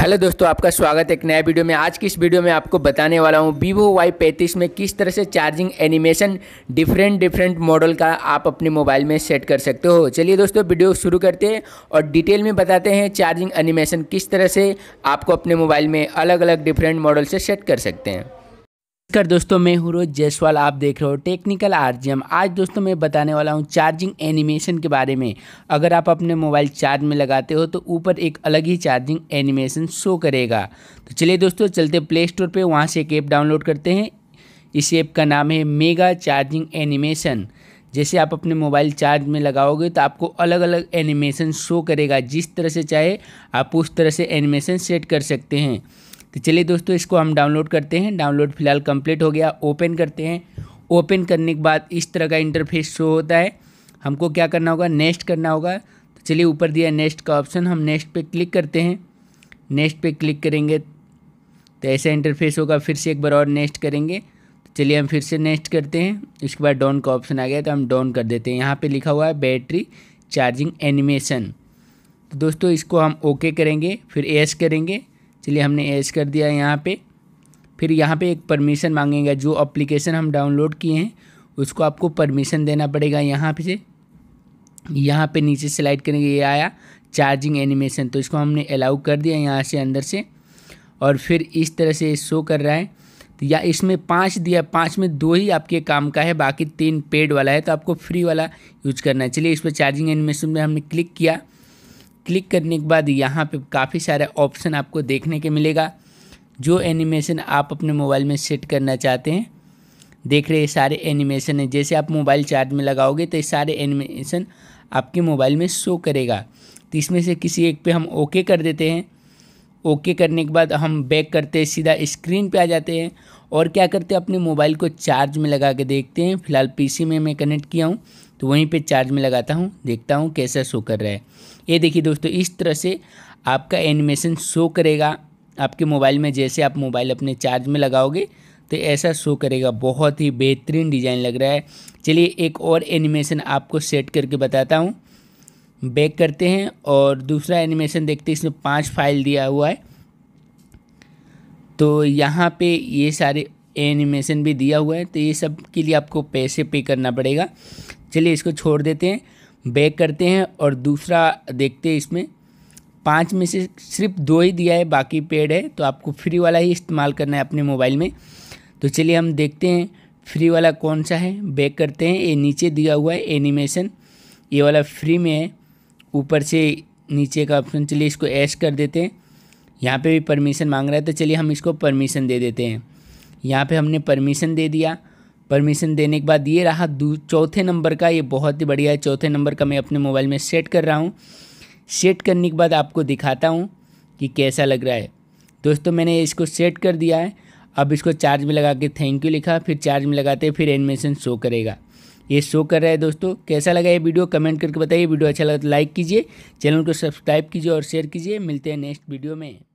hello दोस्तों आपका स्वागत है एक नया वीडियो में आज की इस वीडियो में आपको बताने वाला हूँ वीवो वाई पैंतीस में किस तरह से charging animation different different model का आप अपने मोबाइल में सेट कर सकते हो चलिए दोस्तों वीडियो शुरू करते हैं और डिटेल में बताते हैं चार्जिंग एनिमेशन किस तरह से आपको अपने मोबाइल में अलग अलग डिफरेंट मॉडल से सेट कर सकते हैं कर दोस्तों मैं हूँ रोज जयसवाल आप देख रहे हो टेक्निकल आर आज दोस्तों मैं बताने वाला हूँ चार्जिंग एनिमेशन के बारे में अगर आप अपने मोबाइल चार्ज में लगाते हो तो ऊपर एक अलग ही चार्जिंग एनिमेशन शो करेगा तो चलिए दोस्तों चलते प्ले स्टोर पे वहाँ से एक ऐप डाउनलोड करते हैं इस ऐप का नाम है मेगा चार्जिंग एनिमेशन जैसे आप अपने मोबाइल चार्ज में लगाओगे तो आपको अलग अलग एनिमेशन शो करेगा जिस तरह से चाहे आप उस तरह से एनिमेशन सेट कर सकते हैं तो चलिए दोस्तों इसको हम डाउनलोड करते हैं डाउनलोड फिलहाल कंप्लीट हो गया ओपन करते हैं ओपन करने के बाद इस तरह का इंटरफेस शो होता है हमको क्या करना होगा नेक्स्ट करना होगा तो चलिए ऊपर दिया नेक्स्ट का ऑप्शन हम नेक्स्ट पे क्लिक करते हैं नेक्स्ट पे क्लिक करेंगे तो ऐसा इंटरफेस होगा फिर से एक बार और नेक्स्ट करेंगे तो चलिए हम फिर से नेक्स्ट करते हैं इसके बाद डाउन का ऑप्शन आ गया तो हम डाउन कर देते हैं यहाँ पर लिखा हुआ है बैटरी चार्जिंग एनिमेशन तो दोस्तों इसको हम ओके करेंगे फिर एस करेंगे चलिए हमने एज कर दिया यहाँ पे फिर यहाँ पे एक परमिशन मांगेगा जो अप्लीकेशन हम डाउनलोड किए हैं उसको आपको परमिशन देना पड़ेगा यहाँ पे से यहाँ पे नीचे सेलेक्ट करेंगे ये आया चार्जिंग एनिमेशन तो इसको हमने अलाउ कर दिया यहाँ से अंदर से और फिर इस तरह से शो कर रहा है तो या इसमें पाँच दिया पाँच में दो ही आपके काम का है बाकी तीन पेड वाला है तो आपको फ्री वाला यूज करना है चलिए इस पर चार्जिंग एनिमेशन में हमने क्लिक किया क्लिक करने के बाद यहाँ पे काफ़ी सारे ऑप्शन आपको देखने के मिलेगा जो एनिमेशन आप अपने मोबाइल में सेट करना चाहते हैं देख रहे सारे एनिमेशन हैं जैसे आप मोबाइल चार्ज में लगाओगे तो ये सारे एनिमेशन आपके मोबाइल में शो करेगा तो इसमें से किसी एक पे हम ओके कर देते हैं ओके करने के बाद हम बैक करते हैं सीधा स्क्रीन पे आ जाते हैं और क्या करते हैं अपने मोबाइल को चार्ज में लगा के देखते हैं फिलहाल पीसी में मैं कनेक्ट किया हूँ तो वहीं पे चार्ज में लगाता हूँ देखता हूँ कैसा शो कर रहा है ये देखिए दोस्तों इस तरह से आपका एनिमेशन शो करेगा आपके मोबाइल में जैसे आप मोबाइल अपने चार्ज में लगाओगे तो ऐसा शो करेगा बहुत ही बेहतरीन डिज़ाइन लग रहा है चलिए एक और एनिमेशन आपको सेट करके बताता हूँ बैक करते हैं और दूसरा एनिमेशन देखते इसमें पाँच फाइल दिया हुआ है तो यहाँ पे ये सारे एनिमेशन भी दिया हुआ है तो ये सब के लिए आपको पैसे पे करना पड़ेगा चलिए इसको छोड़ देते हैं बैक करते हैं और दूसरा देखते हैं इसमें पाँच में से सिर्फ दो ही दिया है बाकी पेड है तो आपको फ्री वाला ही इस्तेमाल करना है अपने मोबाइल में तो चलिए हम देखते हैं फ्री वाला कौन सा है बैक करते हैं ये नीचे दिया हुआ है एनिमेशन ये वाला फ्री में है ऊपर से नीचे का ऑप्शन चलिए इसको ऐश कर देते हैं यहाँ पे भी परमिशन मांग रहा है तो चलिए हम इसको परमिशन दे देते हैं यहाँ पे हमने परमिशन दे दिया परमिशन देने के बाद ये रहा चौथे नंबर का ये बहुत ही बढ़िया है चौथे नंबर का मैं अपने मोबाइल में सेट कर रहा हूँ सेट करने के बाद आपको दिखाता हूँ कि कैसा लग रहा है दोस्तों मैंने इसको सेट कर दिया है अब इसको चार्ज में लगा के थैंक यू लिखा फिर चार्ज में लगाते फिर एनिमेशन शो करेगा ये शो कर रहा है दोस्तों कैसा लगा ये वीडियो कमेंट करके बताइए वीडियो अच्छा लगा तो लाइक कीजिए चैनल को सब्सक्राइब कीजिए और शेयर कीजिए मिलते हैं नेक्स्ट वीडियो में